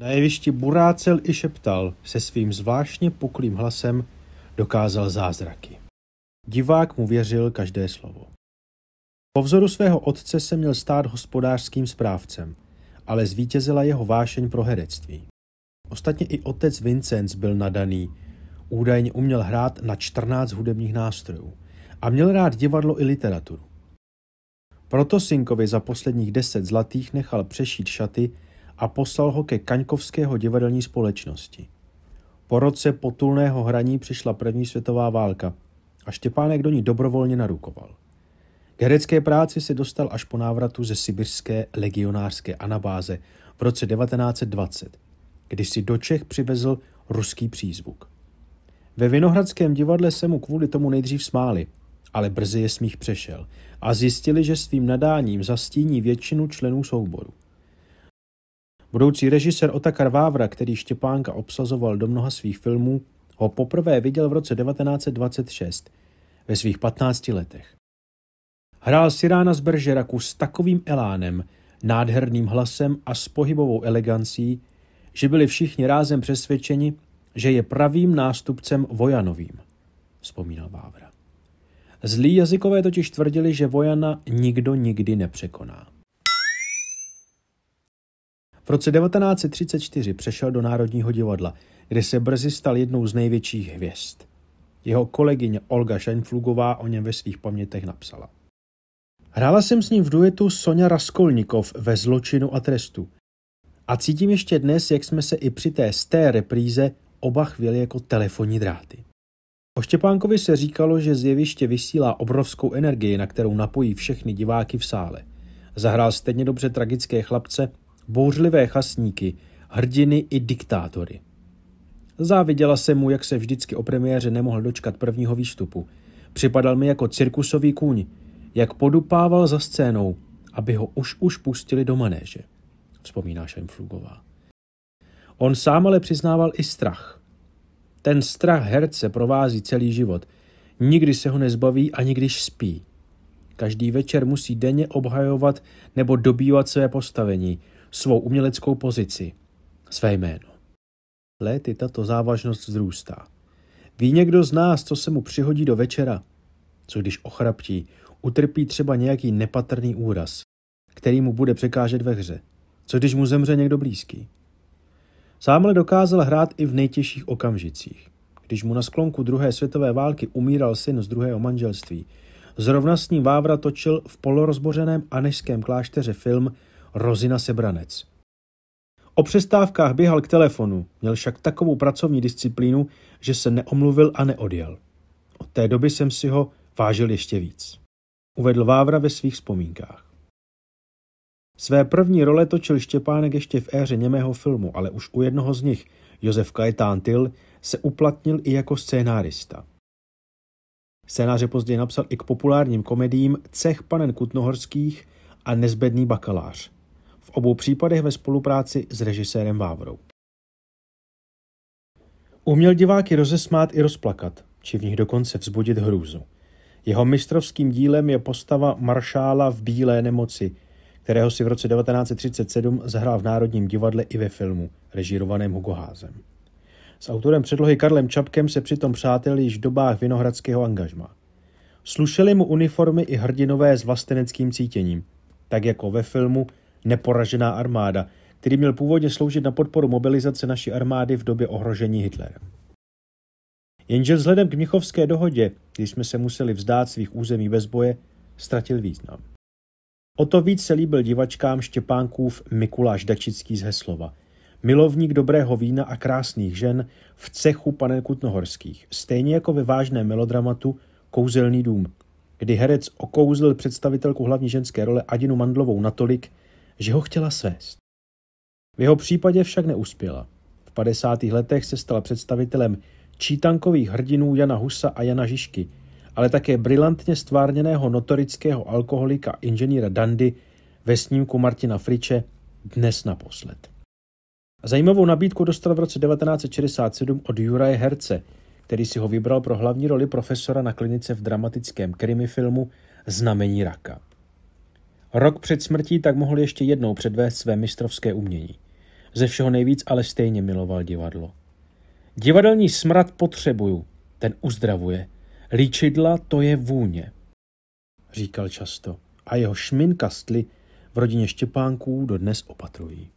Na jevišti burácel i šeptal, se svým zvláštně puklým hlasem dokázal zázraky. Divák mu věřil každé slovo. Po vzoru svého otce se měl stát hospodářským správcem, ale zvítězila jeho vášeň pro herectví. Ostatně i otec Vincenc byl nadaný, údajně uměl hrát na 14 hudebních nástrojů a měl rád divadlo i literaturu. Proto synkovi za posledních deset zlatých nechal přešít šaty a poslal ho ke Kaňkovského divadelní společnosti. Po roce potulného hraní přišla první světová válka a Štěpánek do ní dobrovolně narukoval. K herecké práci se dostal až po návratu ze sibirské legionářské anabáze v roce 1920, kdy si do Čech přivezl ruský přízvuk. Ve Vinohradském divadle se mu kvůli tomu nejdřív smáli, ale brzy je smích přešel a zjistili, že svým nadáním zastíní většinu členů souboru. Budoucí režisér Otakar Vávra, který Štěpánka obsazoval do mnoha svých filmů, ho poprvé viděl v roce 1926, ve svých 15 letech. Hrál Sirána z Beržeraku s takovým elánem, nádherným hlasem a s pohybovou elegancí, že byli všichni rázem přesvědčeni, že je pravým nástupcem Vojanovým, vzpomínal Vávra. Zlí jazykové totiž tvrdili, že Vojana nikdo nikdy nepřekoná roce 1934 přešel do Národního divadla, kde se brzy stal jednou z největších hvězd. Jeho kolegyně Olga Šenflugová o něm ve svých pamětech napsala. Hrála jsem s ním v duetu Sonja Raskolnikov ve Zločinu a trestu. A cítím ještě dnes, jak jsme se i při té sté repríze oba chvíli jako telefonní dráty. O Štěpánkovi se říkalo, že zjeviště vysílá obrovskou energii, na kterou napojí všechny diváky v sále. Zahrál stejně dobře tragické chlapce bouřlivé chasníky, hrdiny i diktátory. Záviděla se mu, jak se vždycky o premiéře nemohl dočkat prvního výstupu. Připadal mi jako cirkusový kůň, jak podupával za scénou, aby ho už už pustili do manéže, vzpomíná Šajmflugová. On sám ale přiznával i strach. Ten strach herce provází celý život. Nikdy se ho nezbaví ani když spí. Každý večer musí denně obhajovat nebo dobývat své postavení – svou uměleckou pozici, své jméno. Léty tato závažnost vzrůstá. Ví někdo z nás, co se mu přihodí do večera? Co když ochraptí, utrpí třeba nějaký nepatrný úraz, který mu bude překážet ve hře? Co když mu zemře někdo blízký? Sámle dokázal hrát i v nejtěžších okamžicích. Když mu na sklonku druhé světové války umíral syn z druhého manželství, zrovna s ním Vávra točil v polorozbořeném anešském klášteře film Rozina Sebranec. O přestávkách běhal k telefonu, měl však takovou pracovní disciplínu, že se neomluvil a neodjel. Od té doby jsem si ho vážil ještě víc. Uvedl Vávra ve svých vzpomínkách. Své první role točil Štěpánek ještě v éře němého filmu, ale už u jednoho z nich, Josef Kajtántil, se uplatnil i jako scénárista. Scénáře později napsal i k populárním komediím Cech panen Kutnohorských a Nezbedný bakalář v obou případech ve spolupráci s režisérem Vávrou. Uměl diváky rozesmát i rozplakat, či v nich dokonce vzbudit hrůzu. Jeho mistrovským dílem je postava maršála v bílé nemoci, kterého si v roce 1937 zahrál v Národním divadle i ve filmu, režírovaném Hugo Házem. S autorem předlohy Karlem Čapkem se přitom přátel již v dobách vinohradského angažma. Slušeli mu uniformy i hrdinové s vlasteneckým cítěním, tak jako ve filmu neporažená armáda, který měl původně sloužit na podporu mobilizace naší armády v době ohrožení Hitlerem. Jenže vzhledem k Mnichovské dohodě, když jsme se museli vzdát svých území bez boje, ztratil význam. O to víc se líbil divačkám Štěpánkův Mikuláš Dačický z Heslova, milovník dobrého vína a krásných žen v cechu pane Kutnohorských, stejně jako ve vážném melodramatu Kouzelný dům, kdy herec okouzlil představitelku hlavní ženské role Adinu Mandlovou natolik, že ho chtěla svést. V jeho případě však neuspěla. V 50. letech se stala představitelem čítankových hrdinů Jana Husa a Jana Žižky, ale také brilantně stvárněného notorického alkoholika inženýra Dandy ve snímku Martina Friče Dnes naposled. Zajímavou nabídku dostal v roce 1967 od Juraje Herce, který si ho vybral pro hlavní roli profesora na klinice v dramatickém krimi filmu Znamení raka. Rok před smrtí tak mohl ještě jednou předvést své mistrovské umění. Ze všeho nejvíc ale stejně miloval divadlo. Divadelní smrad potřebuju, ten uzdravuje. Líčidla to je vůně, říkal často. A jeho šmin v rodině Štěpánků dodnes opatrují.